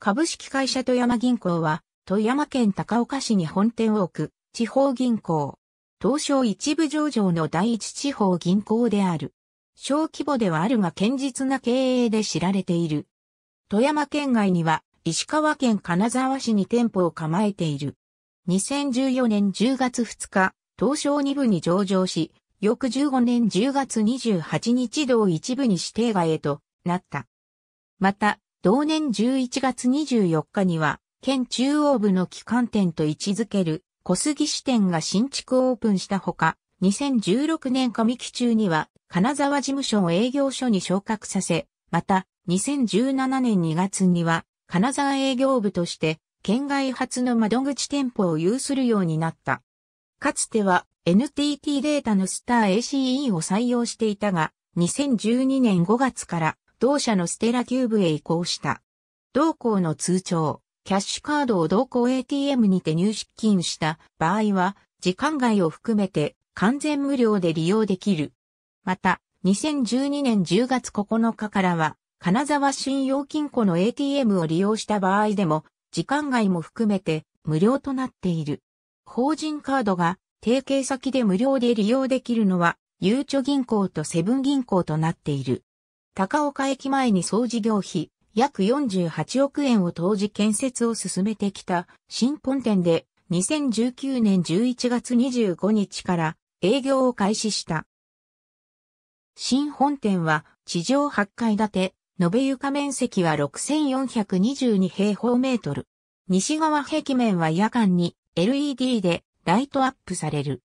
株式会社富山銀行は、富山県高岡市に本店を置く地方銀行。東証一部上場の第一地方銀行である。小規模ではあるが堅実な経営で知られている。富山県外には石川県金沢市に店舗を構えている。2014年10月2日、東証二部に上場し、翌15年10月28日同一部に指定外へとなった。また、同年11月24日には、県中央部の機関店と位置づける小杉支店が新築オープンしたほか、2016年上期中には、金沢事務所を営業所に昇格させ、また、2017年2月には、金沢営業部として、県外初の窓口店舗を有するようになった。かつては、NTT データのスター ACE を採用していたが、2012年5月から同社のステラキューブへ移行した。同行の通帳、キャッシュカードを同行 ATM にて入出金した場合は、時間外を含めて完全無料で利用できる。また、2012年10月9日からは、金沢信用金庫の ATM を利用した場合でも、時間外も含めて無料となっている。法人カードが提携先で無料で利用できるのは、ゆうちょ銀行とセブン銀行となっている。高岡駅前に総事業費約48億円を投じ建設を進めてきた新本店で2019年11月25日から営業を開始した。新本店は地上8階建て、延べ床面積は6422平方メートル。西側壁面は夜間に LED でライトアップされる。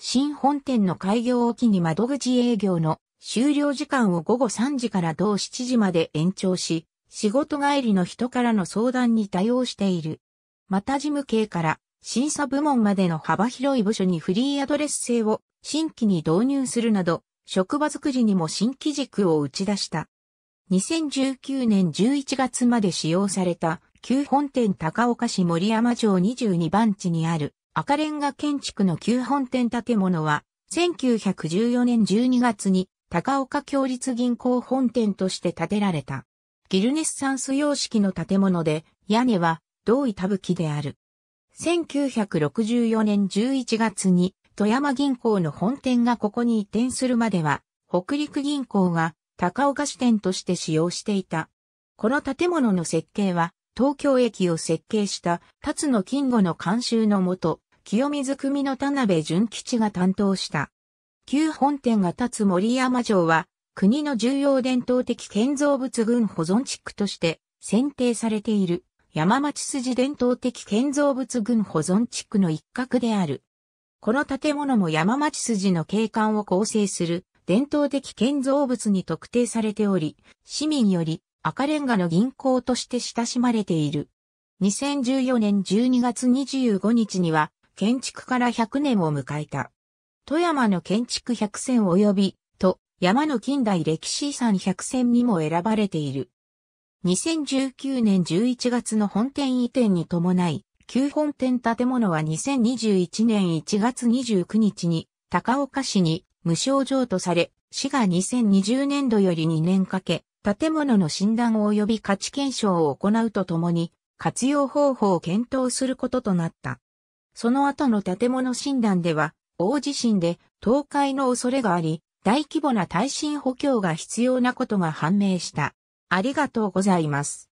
新本店の開業を機に窓口営業の終了時間を午後3時から同7時まで延長し、仕事帰りの人からの相談に対応している。また事務系から審査部門までの幅広い部署にフリーアドレス制を新規に導入するなど、職場づくりにも新規軸を打ち出した。2019年11月まで使用された旧本店高岡市森山町22番地にある赤レンガ建築の旧本店建物は1914年12月に高岡共立銀行本店として建てられた。ギルネッサンス様式の建物で、屋根は同位た武器である。1964年11月に、富山銀行の本店がここに移転するまでは、北陸銀行が高岡支店として使用していた。この建物の設計は、東京駅を設計した辰野金吾の監修のもと、清水組の田辺淳吉が担当した。旧本店が立つ森山城は、国の重要伝統的建造物群保存地区として選定されている山町筋伝統的建造物群保存地区の一角である。この建物も山町筋の景観を構成する伝統的建造物に特定されており、市民より赤レンガの銀行として親しまれている。2014年12月25日には建築から100年を迎えた。富山の建築百選及び、と、山の近代歴史遺産百選にも選ばれている。2019年11月の本店移転に伴い、旧本店建物は2021年1月29日に高岡市に無償譲渡され、市が2020年度より2年かけ、建物の診断及び価値検証を行うとともに、活用方法を検討することとなった。その後の建物診断では、大地震で倒壊の恐れがあり、大規模な耐震補強が必要なことが判明した。ありがとうございます。